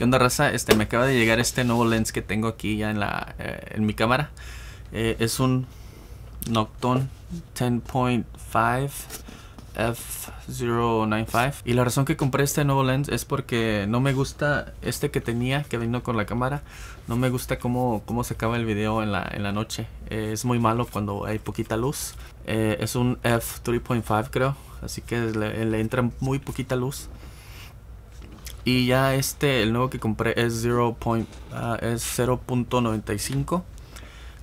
¿Qué onda, raza? Este, me acaba de llegar este nuevo lens que tengo aquí ya en, la, eh, en mi cámara. Eh, es un Nocton 10.5 F095 y la razón que compré este nuevo lens es porque no me gusta este que tenía que vino con la cámara no me gusta cómo, cómo se acaba el video en la, en la noche es muy malo cuando hay poquita luz eh, es un F3.5 creo así que le entra muy poquita luz y ya este, el nuevo que compré es 0.95. Ah,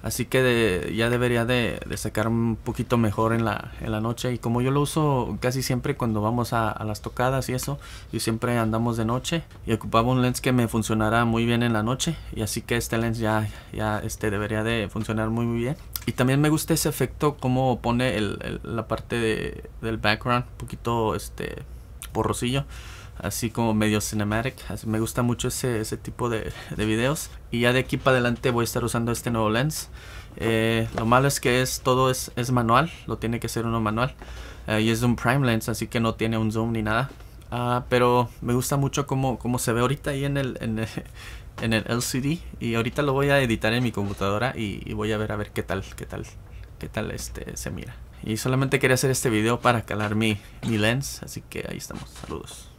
así que ya debería de, sacar un poquito mejor en la, noche. Y como yo lo uso casi siempre cuando vamos a, las tocadas y eso, Y siempre andamos de noche. Y ocupaba un lens que me funcionara muy bien en la noche. Y así que este lens ya, ya este debería de funcionar muy, bien. Y también me gusta ese efecto como pone la parte del background, un poquito este así como medio cinematic. Así, me gusta mucho ese, ese tipo de, de, videos. Y ya de aquí para adelante voy a estar usando este nuevo lens. Eh, lo malo es que es, todo es, es manual, lo tiene que ser uno manual. Eh, y es un prime lens, así que no tiene un zoom ni nada. Ah, pero me gusta mucho cómo, cómo, se ve ahorita ahí en el, en el, en, el, LCD. Y ahorita lo voy a editar en mi computadora y, y voy a ver a ver qué tal, qué tal, qué tal este se mira. Y solamente quería hacer este video para calar mi, mi lens, así que ahí estamos. Saludos.